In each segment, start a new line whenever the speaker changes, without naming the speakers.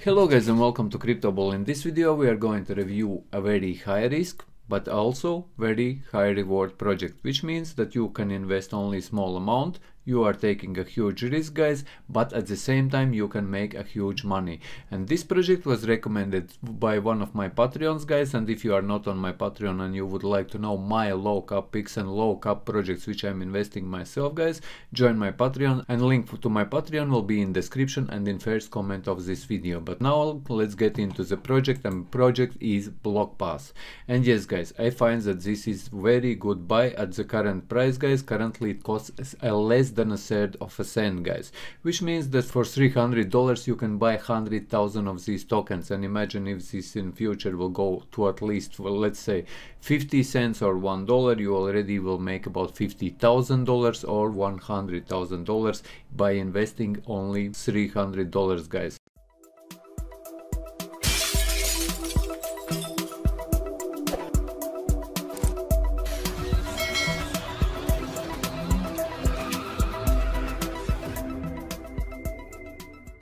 Hello guys and welcome to CryptoBall. In this video we are going to review a very high risk but also very high reward project which means that you can invest only small amount you are taking a huge risk guys but at the same time you can make a huge money and this project was recommended by one of my patreons guys and if you are not on my patreon and you would like to know my low cap picks and low cap projects which i'm investing myself guys join my patreon and link to my patreon will be in description and in first comment of this video but now let's get into the project and project is blockpass and yes guys i find that this is very good buy at the current price guys currently it costs less than a third of a cent guys which means that for 300 dollars you can buy 100,000 of these tokens and imagine if this in future will go to at least well, let's say 50 cents or one dollar you already will make about 50,000 dollars or 100,000 dollars by investing only 300 dollars guys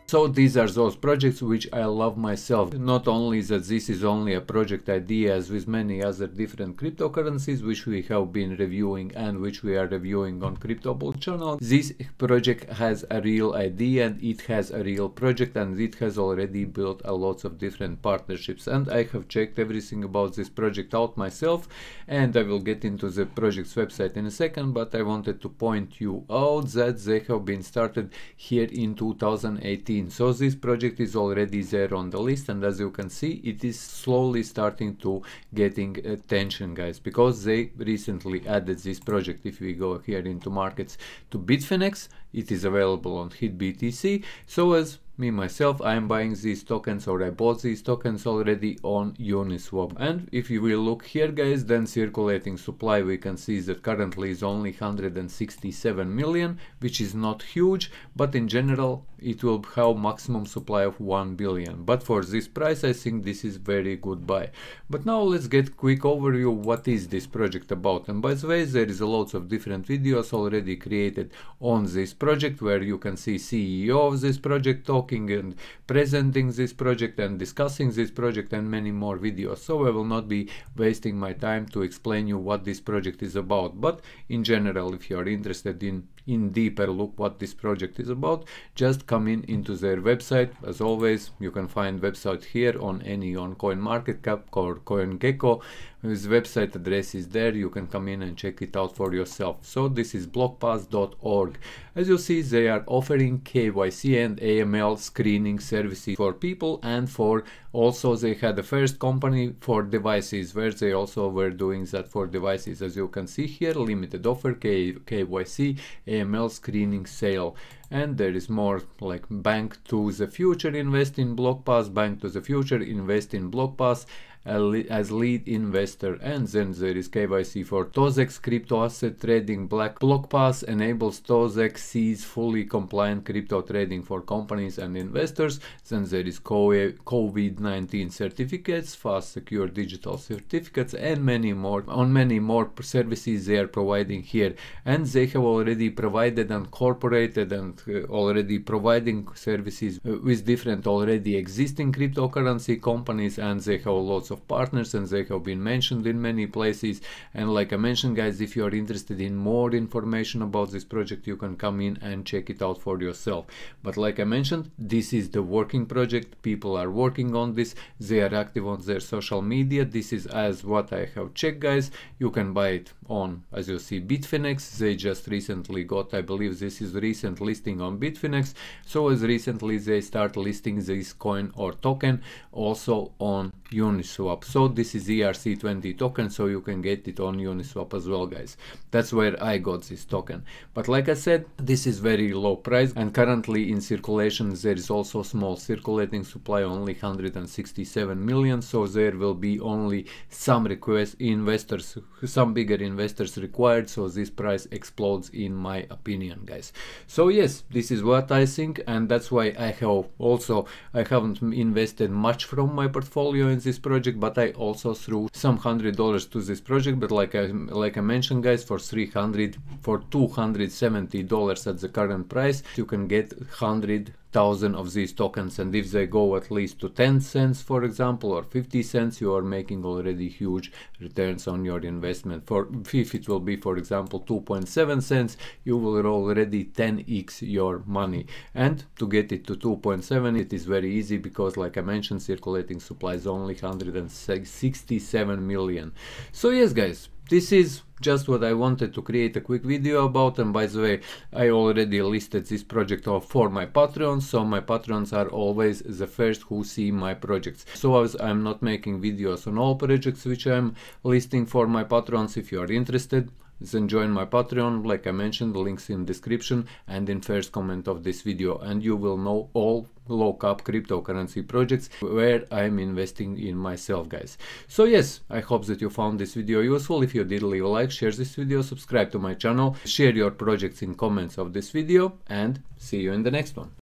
So these are those projects which I love myself. Not only that this is only a project idea as with many other different cryptocurrencies which we have been reviewing and which we are reviewing on CryptoBull channel. This project has a real idea and it has a real project and it has already built a lot of different partnerships and I have checked everything about this project out myself and I will get into the project's website in a second but I wanted to point you out that they have been started here in 2018 so this project is already there on the list and as you can see it is slowly starting to getting attention guys because they recently added this project if we go here into markets to Bitfinex it is available on HitBTC so as me myself I am buying these tokens or I bought these tokens already on Uniswap and if you will look here guys then circulating supply we can see that currently is only 167 million which is not huge but in general it will have maximum supply of 1 billion but for this price I think this is very good buy but now let's get quick overview what is this project about and by the way there is a lots of different videos already created on this project where you can see CEO of this project talk talking and presenting this project and discussing this project and many more videos. So I will not be wasting my time to explain you what this project is about. But in general, if you are interested in in deeper look what this project is about, just come in into their website. As always, you can find website here on any on CoinMarketCap or CoinGecko. His website address is there. You can come in and check it out for yourself. So this is blockpass.org. As you see, they are offering KYC and AML screening services for people and for also they had the first company for devices where they also were doing that for devices. As you can see here, limited offer K KYC, AML screening sale. And there is more like bank to the future, invest in block pass, bank to the future, invest in block pass as lead investor and then there is KYC for TOZEX crypto asset trading black Pass enables TOZEX sees fully compliant crypto trading for companies and investors then there is COVID-19 certificates fast secure digital certificates and many more on many more services they are providing here and they have already provided and incorporated and uh, already providing services uh, with different already existing cryptocurrency companies and they have lots of of partners and they have been mentioned in many places and like I mentioned guys if you are interested in more information about this project you can come in and check it out for yourself but like I mentioned this is the working project people are working on this they are active on their social media this is as what I have checked guys you can buy it on as you see Bitfinex they just recently got I believe this is recent listing on Bitfinex so as recently they start listing this coin or token also on Uniswap Uniswap. So this is ERC20 token, so you can get it on Uniswap as well, guys. That's where I got this token. But like I said, this is very low price and currently in circulation there is also small circulating supply, only 167 million, so there will be only some requests, investors, some bigger investors required, so this price explodes in my opinion, guys. So yes, this is what I think and that's why I have also, I haven't invested much from my portfolio in this project project but I also threw some hundred dollars to this project but like I like I mentioned guys for 300 for 270 dollars at the current price you can get 100 thousand of these tokens and if they go at least to 10 cents for example or 50 cents you are making already huge returns on your investment for if it will be for example 2.7 cents you will already 10x your money and to get it to 2.7 it is very easy because like I mentioned circulating supply is only 167 million so yes guys this is just what I wanted to create a quick video about and by the way I already listed this project off for my patrons so my patrons are always the first who see my projects so as I'm not making videos on all projects which I'm listing for my patrons if you are interested then join my Patreon, like I mentioned, links in description and in first comment of this video and you will know all low cap cryptocurrency projects where I'm investing in myself guys. So yes, I hope that you found this video useful. If you did leave a like, share this video, subscribe to my channel, share your projects in comments of this video and see you in the next one.